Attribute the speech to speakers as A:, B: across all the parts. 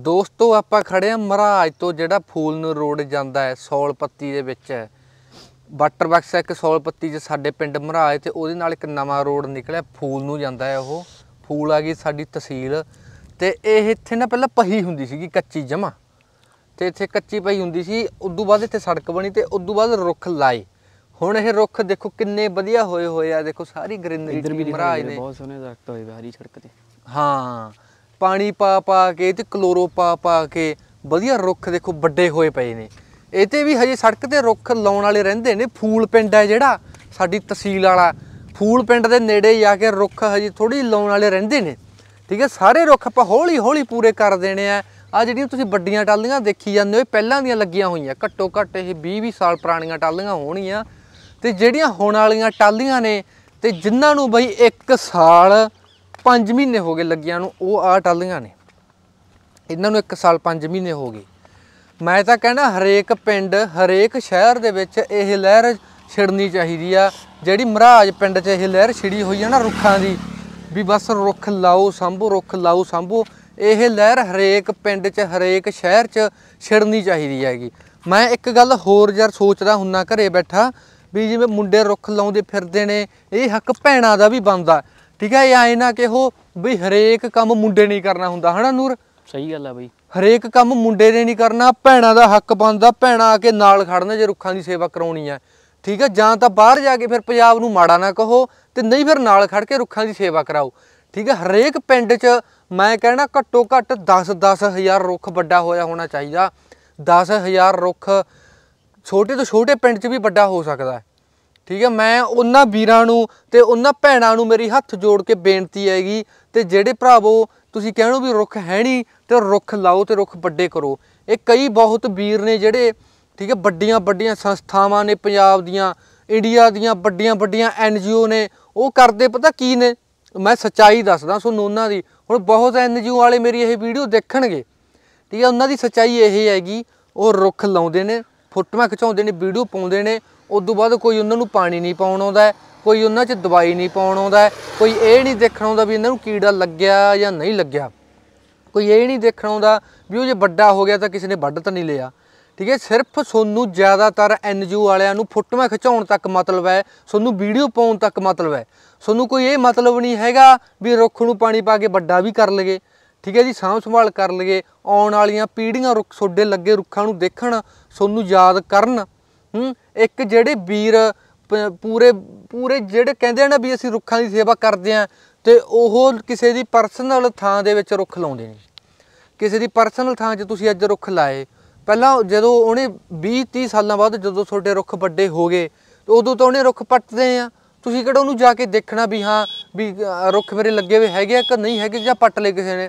A: ਦੋਸਤੋ ਆਪਾਂ ਖੜੇ ਆ ਮਹਾਰਾਜ ਤੋਂ ਜਿਹੜਾ ਫੂਲ ਨੂੰ ਰੋਡ ਜਾਂਦਾ ਹੈ ਸੌਲ ਪੱਤੀ ਦੇ ਵਿੱਚ ਵਾਟਰ ਬਕਸ ਇੱਕ ਸੌਲ ਪੱਤੀ 'ਚ ਸਾਡੇ ਪਿੰਡ ਮਹਾਰਾਜ ਤੇ ਉਹਦੇ ਨਾਲ ਇੱਕ ਨਵਾਂ ਰੋਡ ਨਿਕਲਿਆ ਫੂਲ ਨੂੰ ਜਾਂਦਾ ਹੈ ਉਹ ਫੂਲ ਆ ਗਈ ਸਾਡੀ ਤਹਿਸੀਲ ਤੇ ਇਹ ਇੱਥੇ ਨਾ ਪਹਿਲਾਂ ਪਹੀ ਹੁੰਦੀ ਸੀਗੀ ਕੱਚੀ ਜਮਾ ਤੇ ਇੱਥੇ ਕੱਚੀ ਪਹੀ ਹੁੰਦੀ ਸੀ ਉਦੋਂ ਬਾਅਦ ਇੱਥੇ ਸੜਕ ਬਣੀ ਤੇ ਉਦੋਂ ਬਾਅਦ ਰੁੱਖ ਲਾਏ ਹੁਣ ਇਹ ਰੁੱਖ ਦੇਖੋ ਕਿੰਨੇ ਵਧੀਆ ਹੋਏ ਹੋਏ ਆ ਦੇਖੋ ਸਾਰੀ ਗ੍ਰੀਨਰੀ ਮਹਾਰਾਜ ਨੇ ਬਹੁਤ
B: ਸੋਹਣੇ ਦਰਖਤ ਹੋਏ ਬਾਰੀ ਸੜਕ ਤੇ
A: ਹਾਂ ਪਾਣੀ ਪਾ ਪਾ ਕੇ ਤੇ ਕਲੋਰੋ ਪਾ ਪਾ ਕੇ ਵਧੀਆ ਰੁੱਖ ਦੇਖੋ ਵੱਡੇ ਹੋਏ ਪਏ ਨੇ ਇਹ ਤੇ ਵੀ ਹਜੇ ਸੜਕ ਤੇ ਰੁੱਖ ਲਾਉਣ ਵਾਲੇ ਰਹਿੰਦੇ ਨੇ ਫੂਲ ਪਿੰਡ ਹੈ ਜਿਹੜਾ ਸਾਡੀ ਤਹਿਸੀਲ ਵਾਲਾ ਫੂਲ ਪਿੰਡ ਦੇ ਨੇੜੇ ਜਾ ਕੇ ਰੁੱਖ ਹਜੇ ਥੋੜੀ ਲਾਉਣ ਵਾਲੇ ਰਹਿੰਦੇ ਨੇ ਠੀਕ ਹੈ ਸਾਰੇ ਰੁੱਖ ਆਪਾਂ ਹੌਲੀ ਹੌਲੀ ਪੂਰੇ ਕਰ ਦੇਣੇ ਆ ਆ ਜਿਹੜੀਆਂ ਤੁਸੀਂ ਵੱਡੀਆਂ ਟਾਲੀਆਂ ਦੇਖੀ ਜਾਂਦੇ ਹੋ ਇਹ ਪਹਿਲਾਂ ਦੀਆਂ ਲੱਗੀਆਂ ਹੋਈਆਂ ਘੱਟੋ ਘੱਟ ਇਹ 20 20 ਸਾਲ ਪੁਰਾਣੀਆਂ ਟਾਲੀਆਂ ਹੋਣੀਆਂ ਤੇ ਜਿਹੜੀਆਂ ਹੁਣ ਵਾਲੀਆਂ ਟਾਲੀਆਂ ਨੇ ਤੇ ਜਿਨ੍ਹਾਂ ਨੂੰ ਬਈ 1 ਸਾਲ 5 ਮਹੀਨੇ ਹੋ ਗਏ ਲੱਗਿਆਂ ਨੂੰ ਉਹ ਆ ਟਾਲੀਆਂ ਨੇ ਇਹਨਾਂ ਨੂੰ 1 ਸਾਲ 5 ਮਹੀਨੇ ਹੋ ਗਏ ਮੈਂ ਤਾਂ ਕਹਿੰਦਾ ਹਰੇਕ ਪਿੰਡ ਹਰੇਕ ਸ਼ਹਿਰ ਦੇ ਵਿੱਚ ਇਹ ਲਹਿਰ ਛਿੜਨੀ ਚਾਹੀਦੀ ਆ ਜਿਹੜੀ ਮਹਾਰਾਜ ਪਿੰਡ 'ਚ ਇਹ ਲਹਿਰ ਛਿੜੀ ਹੋਈ ਆ ਨਾ ਰੁੱਖਾਂ ਦੀ ਵੀ ਬਸ ਰੁੱਖ ਲਾਓ ਸੰਭੋ ਰੁੱਖ ਲਾਓ ਸੰਭੋ ਇਹ ਲਹਿਰ ਹਰੇਕ ਪਿੰਡ 'ਚ ਹਰੇਕ ਸ਼ਹਿਰ 'ਚ ਛਿੜਨੀ ਚਾਹੀਦੀ ਹੈਗੀ ਮੈਂ ਇੱਕ ਗੱਲ ਹੋਰ ਯਾਰ ਸੋਚਦਾ ਹੁੰਨਾ ਘਰੇ ਬੈਠਾ ਵੀ ਜਿਵੇਂ ਮੁੰਡੇ ਰੁੱਖ ਲਾਉਂਦੇ ਫਿਰਦੇ ਨੇ ਇਹ ਹੱਕ ਭੈਣਾ ਦਾ ਵੀ ਬਣਦਾ ਠੀਕ ਹੈ ਇਹ ਐ ਨਾ ਕਿ ਉਹ ਵੀ ਹਰੇਕ ਕੰਮ ਮੁੰਡੇ ਨਹੀਂ ਕਰਨਾ ਹੁੰਦਾ ਹਨਾ ਨੂਰ ਸਹੀ ਗੱਲ ਆ ਬਈ ਹਰੇਕ ਕੰਮ ਮੁੰਡੇ ਨੇ ਨਹੀਂ ਕਰਨਾ ਭੈਣਾਂ ਦਾ ਹੱਕ ਬਣਦਾ ਭੈਣਾਂ ਆ ਕੇ ਨਾਲ ਖੜਨਾ ਜੇ ਰੁੱਖਾਂ ਦੀ ਸੇਵਾ ਕਰਾਉਣੀ ਆ ਠੀਕ ਹੈ ਜਾਂ ਤਾਂ ਬਾਹਰ ਜਾ ਕੇ ਫਿਰ ਪੰਜਾਬ ਨੂੰ ਮਾੜਾ ਨਾ ਕਹੋ ਤੇ ਨਹੀਂ ਫਿਰ ਨਾਲ ਖੜ ਕੇ ਰੁੱਖਾਂ ਦੀ ਸੇਵਾ ਕਰਾਓ ਠੀਕ ਹੈ ਹਰੇਕ ਪਿੰਡ 'ਚ ਮੈਂ ਕਹਿਣਾ ਘੱਟੋ ਘੱਟ 10 10000 ਰੁੱਖ ਵੱਡਾ ਹੋਇਆ ਹੋਣਾ ਚਾਹੀਦਾ 10000 ਰੁੱਖ ਛੋਟੇ ਤੋਂ ਛੋਟੇ ਪਿੰਡ 'ਚ ਵੀ ਵੱਡਾ ਹੋ ਸਕਦਾ ਹੈ ਠੀਕ ਹੈ ਮੈਂ ਉਹਨਾਂ ਵੀਰਾਂ ਨੂੰ ਤੇ ਉਹਨਾਂ ਭੈਣਾਂ ਨੂੰ ਮੇਰੀ ਹੱਥ ਜੋੜ ਕੇ ਬੇਨਤੀ ਹੈਗੀ ਤੇ ਜਿਹੜੇ ਭਰਾਵੋ ਤੁਸੀਂ ਕਹਿਣੋ ਵੀ ਰੁੱਖ ਹੈ ਨਹੀਂ ਤੇ ਰੁੱਖ ਲਾਓ ਤੇ ਰੁੱਖ ਵੱਡੇ ਕਰੋ ਇਹ ਕਈ ਬਹੁਤ ਵੀਰ ਨੇ ਜਿਹੜੇ ਠੀਕ ਹੈ ਵੱਡੀਆਂ ਵੱਡੀਆਂ ਸੰਸਥਾਵਾਂ ਨੇ ਪੰਜਾਬ ਦੀਆਂ ਇੰਡੀਆ ਦੀਆਂ ਵੱਡੀਆਂ ਵੱਡੀਆਂ ਐਨ ਜੀਓ ਨੇ ਉਹ ਕਰਦੇ ਪਤਾ ਕੀ ਨੇ ਮੈਂ ਸੱਚਾਈ ਦੱਸਦਾ ਸੋ ਉਹਨਾਂ ਦੀ ਹੁਣ ਬਹੁਤ ਐਨ ਜੀਓ ਵਾਲੇ ਮੇਰੀ ਇਹ ਵੀਡੀਓ ਦੇਖਣਗੇ ਠੀਕ ਹੈ ਉਹਨਾਂ ਦੀ ਸੱਚਾਈ ਇਹ ਹੈਗੀ ਉਹ ਰੁੱਖ ਲਾਉਂਦੇ ਨੇ ਫੋਟੋਆਂ ਖਿਚਾਉਂਦੇ ਨੇ ਵੀਡੀਓ ਪਾਉਂਦੇ ਨੇ ਉਸ ਤੋਂ ਬਾਅਦ ਕੋਈ ਉਹਨਾਂ ਨੂੰ ਪਾਣੀ ਨਹੀਂ ਪਾਉਣ ਆਉਂਦਾ ਕੋਈ ਉਹਨਾਂ 'ਚ ਦਵਾਈ ਨਹੀਂ ਪਾਉਣ ਆਉਂਦਾ ਕੋਈ ਇਹ ਨਹੀਂ ਦੇਖਣ ਆਉਂਦਾ ਵੀ ਇਹਨਾਂ ਨੂੰ ਕੀੜਾ ਲੱਗਿਆ ਜਾਂ ਨਹੀਂ ਲੱਗਿਆ ਕੋਈ ਇਹ ਨਹੀਂ ਦੇਖਣ ਆਉਂਦਾ ਵੀ ਉਹ ਜੇ ਵੱਡਾ ਹੋ ਗਿਆ ਤਾਂ ਕਿਸੇ ਨੇ ਵੱਢ ਤਾਂ ਨਹੀਂ ਲਿਆ ਠੀਕ ਹੈ ਸਿਰਫ ਸੋਨੂੰ ਜ਼ਿਆਦਾਤਰ ਐਨਜੀਓ ਵਾਲਿਆਂ ਨੂੰ ਫੋਟੋਆਂ ਖਿਚਾਉਣ ਤੱਕ ਮਤਲਬ ਹੈ ਸੋਨੂੰ ਵੀਡੀਓ ਪਾਉਣ ਤੱਕ ਮਤਲਬ ਹੈ ਸੋਨੂੰ ਕੋਈ ਇਹ ਮਤਲਬ ਨਹੀਂ ਹੈਗਾ ਵੀ ਰੁੱਖ ਨੂੰ ਪਾਣੀ ਪਾ ਕੇ ਵੱਡਾ ਵੀ ਕਰ ਲਗੇ ਠੀਕ ਹੈ ਜੀ ਸਾਂਭ ਸੰਭਾਲ ਕਰ ਲਗੇ ਆਉਣ ਵਾਲੀਆਂ ਪੀੜ੍ਹੀਆਂ ਰੁੱਖ ਛੋਡੇ ਲੱਗੇ ਰੁੱਖਾਂ ਨੂੰ ਦੇਖਣ ਸੋਨੂੰ ਯਾਦ ਕਰਨ ਹੂੰ ਇੱਕ ਜਿਹੜੇ ਵੀਰ ਪੂਰੇ ਪੂਰੇ ਜਿਹੜੇ ਕਹਿੰਦੇ ਆ ਨਾ ਵੀ ਅਸੀਂ ਰੁੱਖਾਂ ਦੀ ਸੇਵਾ ਕਰਦੇ ਆ ਤੇ ਉਹ ਕਿਸੇ ਦੀ ਪਰਸਨਲ ਥਾਂ ਦੇ ਵਿੱਚ ਰੁੱਖ ਲਾਉਂਦੇ ਨੇ ਕਿਸੇ ਦੀ ਪਰਸਨਲ ਥਾਂ 'ਚ ਤੁਸੀਂ ਅੱਜ ਰੁੱਖ ਲਾਏ ਪਹਿਲਾਂ ਜਦੋਂ ਉਹਨੇ 20 30 ਸਾਲਾਂ ਬਾਅਦ ਜਦੋਂ ਤੁਹਾਡੇ ਰੁੱਖ ਵੱਡੇ ਹੋ ਗਏ ਤੇ ਉਦੋਂ ਤਾਂ ਉਹਨੇ ਰੁੱਖ ਪੱਟਦੇ ਆ ਤੁਸੀਂ ਕਿਹੜਾ ਉਹਨੂੰ ਜਾ ਕੇ ਦੇਖਣਾ ਵੀ ਹਾਂ ਵੀ ਰੁੱਖ ਮੇਰੇ ਲੱਗੇ ਹੋਏ ਹੈਗੇ ਆ ਕਿ ਨਹੀਂ ਹੈਗੇ ਜਾਂ ਪੱਟ ਲਏ ਕਿਸੇ ਨੇ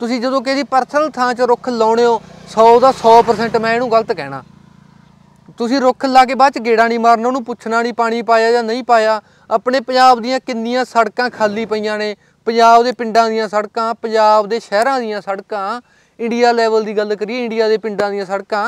A: ਤੁਸੀਂ ਜਦੋਂ ਕਿਸੇ ਦੀ ਪਰਸਨਲ ਥਾਂ 'ਚ ਰੁੱਖ ਲਾਉਣੇ ਹੋ 100 ਦਾ 100% ਮੈਂ ਇਹਨੂੰ ਗਲਤ ਕਹਿਣਾ ਤੁਸੀਂ ਰੁੱਖ ਲਾ ਕੇ ਬਾਅਦ ਚ ਗੇੜਾ ਨਹੀਂ ਮਾਰਨਾ ਉਹਨੂੰ ਪੁੱਛਣਾ ਨਹੀਂ ਪਾਣੀ ਪਾਇਆ ਜਾਂ ਨਹੀਂ ਪਾਇਆ ਆਪਣੇ ਪੰਜਾਬ ਦੀਆਂ ਕਿੰਨੀਆਂ ਸੜਕਾਂ ਖਾਲੀ ਪਈਆਂ ਨੇ ਪੰਜਾਬ ਦੇ ਪਿੰਡਾਂ ਦੀਆਂ ਸੜਕਾਂ ਪੰਜਾਬ ਦੇ ਸ਼ਹਿਰਾਂ ਦੀਆਂ ਸੜਕਾਂ ਇੰਡੀਆ ਲੈਵਲ ਦੀ ਗੱਲ ਕਰੀਏ ਇੰਡੀਆ ਦੇ ਪਿੰਡਾਂ ਦੀਆਂ ਸੜਕਾਂ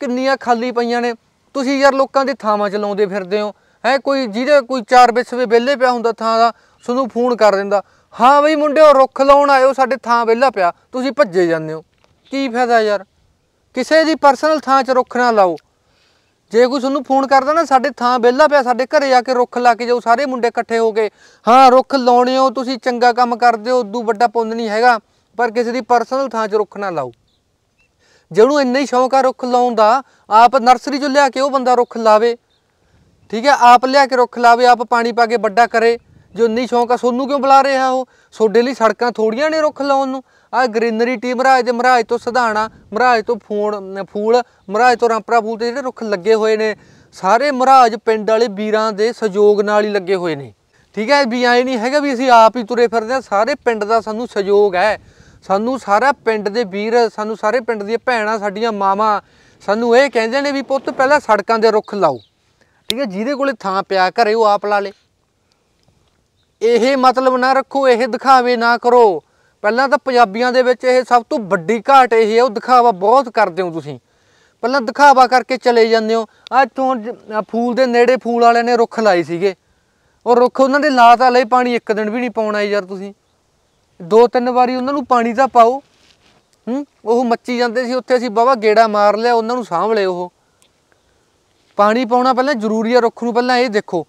A: ਕਿੰਨੀਆਂ ਖਾਲੀ ਪਈਆਂ ਨੇ ਤੁਸੀਂ ਯਾਰ ਲੋਕਾਂ ਦੇ ਥਾਵਾਂ 'ਚ ਲਾਉਂਦੇ ਫਿਰਦੇ ਹੋ ਹੈ ਕੋਈ ਜਿਹਦੇ ਕੋਈ ਚਾਰ ਵਿਸਵੇ ਵਿਹਲੇ ਪਿਆ ਹੁੰਦਾ ਥਾਂ ਦਾ ਤੁਹਾਨੂੰ ਫੋਨ ਕਰ ਦਿੰਦਾ ਹਾਂ ਬਈ ਮੁੰਡਿਓ ਰੁੱਖ ਲਾਉਣ ਆਇਓ ਸਾਡੇ ਥਾਂ ਵਿਹਲਾ ਪਿਆ ਤੁਸੀਂ ਭੱਜੇ ਜਾਂਦੇ ਹੋ ਕੀ ਫਾਇਦਾ ਯਾਰ ਕਿਸੇ ਦੀ ਪਰਸਨਲ ਥਾਂ 'ਚ ਰੁੱਖ ਨਾ ਲਾਓ ਜੇ ਕੋਈ ਤੁਹਾਨੂੰ ਫੋਨ ਕਰਦਾ ਨਾ ਸਾਡੇ ਥਾਂ ਬੇਲਾ ਪਿਆ ਸਾਡੇ ਘਰੇ ਆ ਕੇ ਰੁੱਖ ਲਾ ਕੇ ਜਾਓ ਸਾਰੇ ਮੁੰਡੇ ਇਕੱਠੇ ਹੋ ਕੇ ਹਾਂ ਰੁੱਖ ਲਾਉਣੇ ਹੋ ਤੁਸੀਂ ਚੰਗਾ ਕੰਮ ਕਰਦੇ ਹੋ ਉਦੋਂ ਵੱਡਾ ਪੁੰਨ ਨਹੀਂ ਹੈਗਾ ਪਰ ਕਿਸੇ ਦੀ ਪਰਸਨਲ ਥਾਂ 'ਚ ਰੁੱਖ ਨਾ ਲਾਓ ਜਿਹਨੂੰ ਇੰਨਾ ਹੀ ਸ਼ੌਂਕ ਆ ਰੁੱਖ ਲਾਉਣ ਦਾ ਆਪ ਨਰਸਰੀ 'ਚੋਂ ਲਿਆ ਕੇ ਉਹ ਬੰਦਾ ਰੁੱਖ ਲਾਵੇ ਠੀਕ ਹੈ ਆਪ ਲਿਆ ਕੇ ਰੁੱਖ ਲਾਵੇ ਆਪ ਪਾਣੀ ਪਾ ਕੇ ਵੱਡਾ ਕਰੇ ਜੋ ਨਹੀਂ ਸ਼ੌਂਕ ਆ ਸੋਨੂੰ ਕਿਉਂ ਬੁਲਾ ਰਿਹਾ ਉਹ ਸੋਡੇ ਲਈ ਸੜਕਾਂ ਥੋੜੀਆਂ ਨੇ ਰੁੱਖ ਲਾਉਣ ਨੂੰ ਆ ਗ੍ਰੀਨਰੀ ਟੀਮ ਰਾਜ ਦੇ ਮਹਾਰਾਜ ਤੋਂ ਸਧਾਣਾ ਮਹਾਰਾਜ ਤੋਂ ਫੂਣ ਫੂਲ ਮਹਾਰਾਜ ਤੋਂ ਰਾਂਪਰਾ ਫੂਲ ਤੇ ਜਿਹੜੇ ਰੁੱਖ ਲੱਗੇ ਹੋਏ ਨੇ ਸਾਰੇ ਮਹਾਰਾਜ ਪਿੰਡ ਵਾਲੇ ਵੀਰਾਂ ਦੇ ਸਹਿਯੋਗ ਨਾਲ ਹੀ ਲੱਗੇ ਹੋਏ ਨੇ ਠੀਕ ਹੈ ਵੀ ਐ ਨਹੀਂ ਹੈਗਾ ਵੀ ਅਸੀਂ ਆਪ ਹੀ ਤੁਰੇ ਫਿਰਦੇ ਆ ਸਾਰੇ ਪਿੰਡ ਦਾ ਸਾਨੂੰ ਸਹਿਯੋਗ ਹੈ ਸਾਨੂੰ ਸਾਰਾ ਪਿੰਡ ਦੇ ਵੀਰ ਸਾਨੂੰ ਸਾਰੇ ਪਿੰਡ ਦੀਆਂ ਭੈਣਾਂ ਸਾਡੀਆਂ ਮਾਵਾਂ ਸਾਨੂੰ ਇਹ ਕਹਿੰਦੇ ਨੇ ਵੀ ਪੁੱਤ ਪਹਿਲਾਂ ਸੜਕਾਂ ਦੇ ਰੁੱਖ ਲਾਓ ਠੀਕ ਹੈ ਜਿਹਦੇ ਕੋਲੇ ਥਾਂ ਪਿਆ ਘਰੇ ਉਹ ਆਪ ਲਾ ਲੇ ਇਹ ਮਤਲਬ ਨਾ ਰੱਖੋ ਇਹ ਦਿਖਾਵੇ ਨਾ ਕਰੋ ਪਹਿਲਾਂ ਤਾਂ ਪੰਜਾਬੀਆਂ ਦੇ ਵਿੱਚ ਇਹ ਸਭ ਤੋਂ ਵੱਡੀ ਘਾਟ ਇਹ ਹੈ ਉਹ ਦਿਖਾਵਾ ਬਹੁਤ ਕਰਦੇ ਹੋ ਤੁਸੀਂ ਪਹਿਲਾਂ ਦਿਖਾਵਾ ਕਰਕੇ ਚਲੇ ਜਾਂਦੇ ਹੋ ਆ ਇੱਥੋਂ ਫੂਲ ਦੇ ਨੇੜੇ ਫੂਲ ਵਾਲਿਆਂ ਨੇ ਰੁੱਖ ਲਾਏ ਸੀਗੇ ਉਹ ਰੁੱਖ ਉਹਨਾਂ ਦੇ ਲਾ ਤਾਂ ਲਈ ਪਾਣੀ ਇੱਕ ਦਿਨ ਵੀ ਨਹੀਂ ਪਾਉਣਾ ਯਾਰ ਤੁਸੀਂ ਦੋ ਤਿੰਨ ਵਾਰੀ ਉਹਨਾਂ ਨੂੰ ਪਾਣੀ ਤਾਂ ਪਾਓ ਹੂੰ ਉਹ ਮੱਚੀ ਜਾਂਦੇ ਸੀ ਉੱਥੇ ਅਸੀਂ ਬਾਬਾ ਗੇੜਾ ਮਾਰ ਲਿਆ ਉਹਨਾਂ ਨੂੰ ਸਾਂਭ ਉਹ ਪਾਣੀ ਪਾਉਣਾ ਪਹਿਲਾਂ ਜ਼ਰੂਰੀ ਆ ਰੁੱਖ ਨੂੰ ਪਹਿਲਾਂ ਇਹ ਦੇਖੋ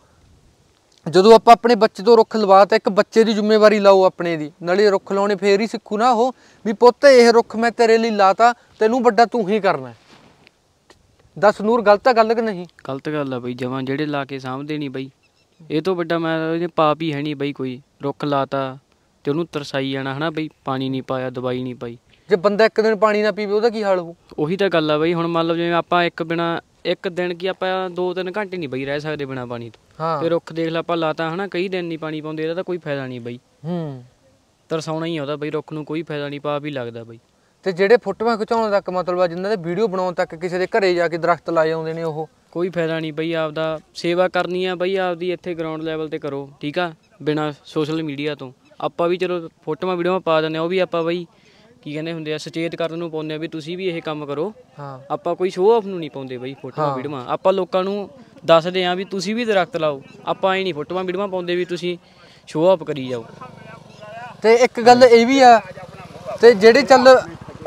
A: ਜਦੋਂ ਆਪਾਂ ਆਪਣੇ ਬੱਚੇ ਤੋਂ ਰੁੱਖ ਲਵਾ ਤਾ ਇੱਕ ਬੱਚੇ ਦੀ ਜ਼ਿੰਮੇਵਾਰੀ ਲਾਓ ਆਪਣੇ ਦੀ ਨਾਲੇ ਰੁੱਖ ਲਾਉਣੇ ਫੇਰ ਹੀ ਸਿੱਖੂ ਨਾ ਉਹ ਵੀ ਪੁੱਤ ਇਹ ਰੁੱਖ ਮੈਂ ਤੇਰੇ ਲਈ
B: ਲਾਤਾ ਤੈਨੂੰ ਵੱਡਾ ਤੂੰ ਹੀ ਕਰਨਾ ਦੱਸ ਨੂਰ ਗਲਤ ਆ ਗੱਲ ਕਿ ਨਹੀਂ ਗਲਤ ਗੱਲ ਆ ਬਈ ਜਵਾਂ ਜਿਹੜੇ ਲਾ ਕੇ ਸਾਹਮਣੇ ਨਹੀਂ ਬਈ ਇਹ ਤੋਂ ਵੱਡਾ ਮੈਂ ਜੇ ਪਾਪ ਹੀ ਹੈ ਨਹੀਂ ਬਈ ਕੋਈ ਰੁੱਖ ਲਾਤਾ ਤੇ ਉਹਨੂੰ ਤਰਸਾਈ ਜਾਣਾ ਹਨਾ ਬਈ ਪਾਣੀ ਨਹੀਂ ਪਾਇਆ ਦਵਾਈ ਨਹੀਂ ਪਾਈ ਜੇ ਬੰਦਾ ਇੱਕ ਦਿਨ ਪਾਣੀ
A: ਨਾ ਪੀਵੇ ਉਹਦਾ ਕੀ ਹਾਲ
B: ਹੋਊ ਉਹੀ ਤਾਂ ਗੱਲ ਆ ਬਈ ਹੁਣ ਮੰਨ ਲਓ ਜਿਵੇਂ ਆਪਾਂ ਇੱਕ ਬਿਨਾ ਇੱਕ ਦਿਨ ਕੀ ਆਪਾਂ 2-3 ਘੰਟੇ ਨਹੀਂ ਬਈ ਰਹਿ ਸਕਦੇ ਬਿਨਾ ਪਾਣੀ ਤੋਂ ਤੇ ਰੁੱਖ ਦੇਖ ਲੈ ਆਪਾਂ ਲਾਤਾ ਹਨਾ ਕਈ ਦਿਨ ਨਹੀਂ ਪਾਣੀ ਪਾਉਂਦੇ ਇਹਦਾ ਤਾਂ ਕੋਈ ਫਾਇਦਾ ਨਹੀਂ ਬਈ ਹੂੰ ਤਰਸਾਉਣਾ ਹੀ ਆਉਂਦਾ ਬਈ ਰੁੱਖ ਨੂੰ ਕੋਈ ਫਾਇਦਾ ਨਹੀਂ ਪਾ ਵੀ ਲੱਗਦਾ ਬਈ
A: ਤੇ ਜਿਹੜੇ ਫੋਟੋਆਂ ਖਿਚਾਉਣ ਤੱਕ ਮਤਲਬ ਆ ਜਿੰਨਾਂ ਦੇ ਵੀਡੀਓ ਬਣਾਉਣ ਤੱਕ ਕਿਸੇ ਦੇ ਘਰੇ ਜਾ ਕੇ ਦਰਖਤ ਲਾਏ ਆਉਂਦੇ ਨੇ ਉਹ
B: ਕੋਈ ਫਾਇਦਾ ਨਹੀਂ ਬਈ ਆਪਦਾ ਸੇਵਾ ਕਰਨੀ ਆ ਬਈ ਆਪਦੀ ਇੱਥੇ ਗਰਾਊਂਡ ਲੈਵਲ ਤੇ ਕਰੋ ਠੀਕ ਆ ਬਿਨਾ ਸੋਸ਼ਲ ਮੀਡੀਆ ਤੋਂ ਆਪਾਂ ਵੀ ਚਲੋ ਫੋਟੋਆਂ ਵੀਡੀਓਆਂ ਪਾ ਦਿੰਦੇ ਆ ਉਹ ਵੀ ਆਪਾਂ ਬਈ ਕੀ ਕਹਿੰਦੇ ਹੁੰਦੇ ਆ ਸੁਚੇਤ ਕਰਨ ਨੂੰ ਪਾਉਂਦੇ ਆ ਵੀ ਤੁਸੀਂ ਵੀ ਇਹ ਕੰਮ ਕਰੋ ਹਾਂ ਆਪਾਂ ਕੋਈ ਸ਼ੋਅ ਆਫ ਨੂੰ ਨਹੀਂ ਪਾਉਂਦੇ ਬਈ ਫੋਟੋਆਂ ਵੀਡੀਓਆਂ ਆਪਾਂ ਲੋਕਾਂ ਨੂੰ ਦੱਸਦੇ ਆ ਵੀ ਤੁਸੀਂ ਵੀ ਦਰਖਤ ਲਾਓ ਆਪਾਂ ਐ ਨਹੀਂ ਫੋਟੋਆਂ ਵੀਡੀਓਆਂ ਪਾਉਂਦੇ ਵੀ ਤੁਸੀਂ ਸ਼ੋਅ ਆਫ ਕਰੀ ਜਾਓ
A: ਤੇ ਇੱਕ ਗੱਲ ਇਹ ਵੀ ਆ ਤੇ ਜਿਹੜੇ ਚੱਲ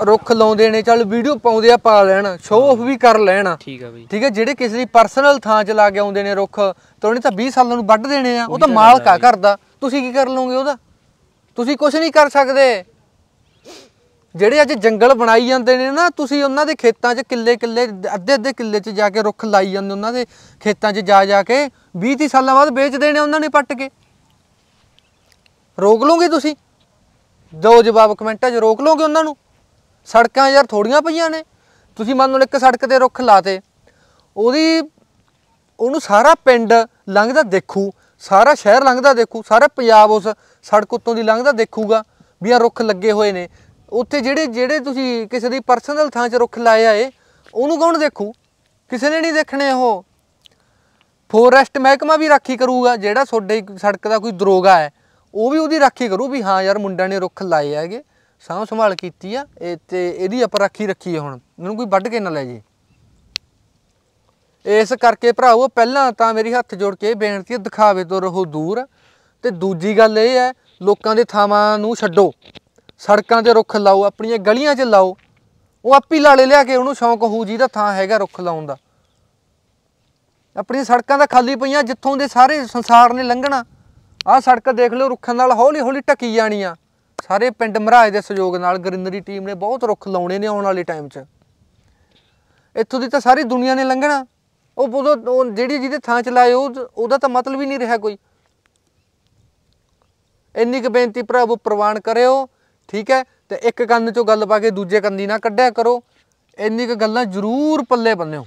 A: ਰੁੱਖ ਲਾਉਂਦੇ ਨੇ ਚੱਲ ਵੀਡੀਓ ਪਾਉਂਦੇ ਆ ਪਾ ਲੈਣ ਸ਼ੋਅ ਆਫ ਵੀ ਕਰ ਲੈਣ ਠੀਕ ਆ ਬਈ ਠੀਕ ਹੈ ਜਿਹੜੇ ਕਿਸੇ ਦੀ ਪਰਸਨਲ ਥਾਂ 'ਚ ਲਾ ਕੇ ਆਉਂਦੇ ਨੇ ਰੁੱਖ ਤਾਂ ਉਹਨੇ ਤਾਂ 20 ਸਾਲਾਂ ਨੂੰ ਵੱਢ ਦੇਣੇ ਆ ਉਹ ਤਾਂ ਮਾਲਕ ਆ ਕਰਦਾ ਤੁਸੀਂ ਕੀ ਕਰ ਲਓਗੇ ਉਹਦਾ ਤੁਸੀਂ ਕੁਝ ਨਹੀਂ ਕਰ ਸਕਦੇ ਜਿਹੜੇ ਅੱਜ ਜੰਗਲ ਬਣਾਈ ਜਾਂਦੇ ਨੇ ਨਾ ਤੁਸੀਂ ਉਹਨਾਂ ਦੇ ਖੇਤਾਂ 'ਚ ਕਿੱਲੇ ਕਿੱਲੇ ਅੱਧੇ ਅੱਧੇ ਕਿੱਲੇ 'ਚ ਜਾ ਕੇ ਰੁੱਖ ਲਾਈ ਜਾਂਦੇ ਉਹਨਾਂ ਦੇ ਖੇਤਾਂ 'ਚ ਜਾ ਜਾ ਕੇ 20 30 ਸਾਲਾਂ ਬਾਅਦ ਵੇਚ ਦੇਣੇ ਉਹਨਾਂ ਨੇ ਪੱਟ ਕੇ ਰੋਕ ਲੋਗੇ ਤੁਸੀਂ ਦੋ ਜਵਾਬ ਕਮੈਂਟਾਂ 'ਚ ਰੋਕ ਲੋਗੇ ਉਹਨਾਂ ਨੂੰ ਸੜਕਾਂ ਯਾਰ ਥੋੜੀਆਂ ਪਈਆਂ ਨੇ ਤੁਸੀਂ ਮੰਨ ਲਓ ਇੱਕ ਸੜਕ ਤੇ ਰੁੱਖ ਲਾਤੇ ਉਹਦੀ ਉਹਨੂੰ ਸਾਰਾ ਪਿੰਡ ਲੰਘਦਾ ਦੇਖੂ ਸਾਰਾ ਸ਼ਹਿਰ ਲੰਘਦਾ ਦੇਖੂ ਸਾਰਾ ਪੰਜਾਬ ਉਸ ਸੜਕ ਉੱਤੋਂ ਦੀ ਲੰਘਦਾ ਦੇਖੂਗਾ ਵੀ ਆ ਰੁੱਖ ਲੱਗੇ ਹੋਏ ਨੇ ਉੱਥੇ ਜਿਹੜੇ ਜਿਹੜੇ ਤੁਸੀਂ ਕਿਸੇ ਦੀ ਪਰਸਨਲ ਥਾਂ 'ਚ ਰੁੱਖ ਲਾਏ ਆਏ ਉਹਨੂੰ ਕੌਣ ਦੇਖੂ ਕਿਸੇ ਨੇ ਨਹੀਂ ਦੇਖਣੇ ਉਹ ਫੋਰੈਸਟ ਮਹਿਕਮਾ ਵੀ ਰਾਖੀ ਕਰੂਗਾ ਜਿਹੜਾ ਤੁਹਾਡੇ ਸੜਕ ਦਾ ਕੋਈ ਦਰੋਗਾ ਹੈ ਉਹ ਵੀ ਉਹਦੀ ਰਾਖੀ ਕਰੂ ਵੀ ਹਾਂ ਯਾਰ ਮੁੰਡਿਆਂ ਨੇ ਰੁੱਖ ਲਾਏ ਹੈਗੇ ਸਾਂਭ ਸੰਭਾਲ ਕੀਤੀ ਆ ਇਹ ਤੇ ਇਹਦੀ ਆਪਾਂ ਰਾਖੀ ਰੱਖੀ ਹੁਣ ਇਹਨੂੰ ਕੋਈ ਵੱਢ ਕੇ ਨਾ ਲੈ ਜੇ ਇਸ ਕਰਕੇ ਭਰਾਓ ਪਹਿਲਾਂ ਤਾਂ ਮੇਰੀ ਹੱਥ ਜੋੜ ਕੇ ਬੇਨਤੀ ਦਿਖਾਵੇ ਤੋਂ ਰਹੋ ਦੂਰ ਤੇ ਦੂਜੀ ਗੱਲ ਇਹ ਹੈ ਲੋਕਾਂ ਦੇ ਥਾਵਾਂ ਨੂੰ ਛੱਡੋ ਸੜਕਾਂ 'ਤੇ ਰੁੱਖ ਲਾਓ ਆਪਣੀਆਂ ਗਲੀਆਂ 'ਚ ਲਾਓ ਉਹ ਆਪੀ ਲਾਲੇ ਲਿਆ ਕੇ ਉਹਨੂੰ ਸ਼ੌਂਕ ਹੋ ਜਿਹਦਾ ਥਾਂ ਹੈਗਾ ਰੁੱਖ ਲਾਉਣ ਦਾ ਆਪਣੀਆਂ ਸੜਕਾਂ ਤਾਂ ਖਾਲੀ ਪਈਆਂ ਜਿੱਥੋਂ ਦੇ ਸਾਰੇ ਸੰਸਾਰ ਨੇ ਲੰਘਣਾ ਆਹ ਸੜਕ ਦੇਖ ਲਓ ਰੁੱਖਾਂ ਨਾਲ ਹੌਲੀ ਹੌਲੀ ਟੱਕੀ ਜਾਣੀ ਆ ਸਾਰੇ ਪਿੰਡ ਮਹਾਰਾਜ ਦੇ ਸਹਿਯੋਗ ਨਾਲ ਗ੍ਰੀਨਰੀ ਟੀਮ ਨੇ ਬਹੁਤ ਰੁੱਖ ਲਾਉਣੇ ਨੇ ਆਉਣ ਵਾਲੇ ਟਾਈਮ 'ਚ ਇੱਥੋਂ ਦੀ ਤਾਂ ਸਾਰੀ ਦੁਨੀਆ ਨੇ ਲੰਘਣਾ ਉਹ ਉਹ ਜਿਹੜੀ ਜਿਹਦੇ ਥਾਂ 'ਚ ਲਾਏ ਉਹ ਉਹਦਾ ਤਾਂ ਮਤਲਬ ਹੀ ਨਹੀਂ ਰਿਹਾ ਕੋਈ ਇੰਨੀ ਕੁ ਬੇਨਤੀ ਪ੍ਰਭੂ ਪ੍ਰਵਾਨ ਕਰਿਓ ਠੀਕ ਹੈ ਤੇ ਇੱਕ ਕੰਨ ਚੋਂ ਗੱਲ ਪਾ ਕੇ ਦੂਜੇ ਦੀ ਨਾ ਕੱਢਿਆ ਕਰੋ ਇੰਨੀ ਕੁ ਗੱਲਾਂ ਜ਼ਰੂਰ ਪੱਲੇ ਬੰਨਿਓ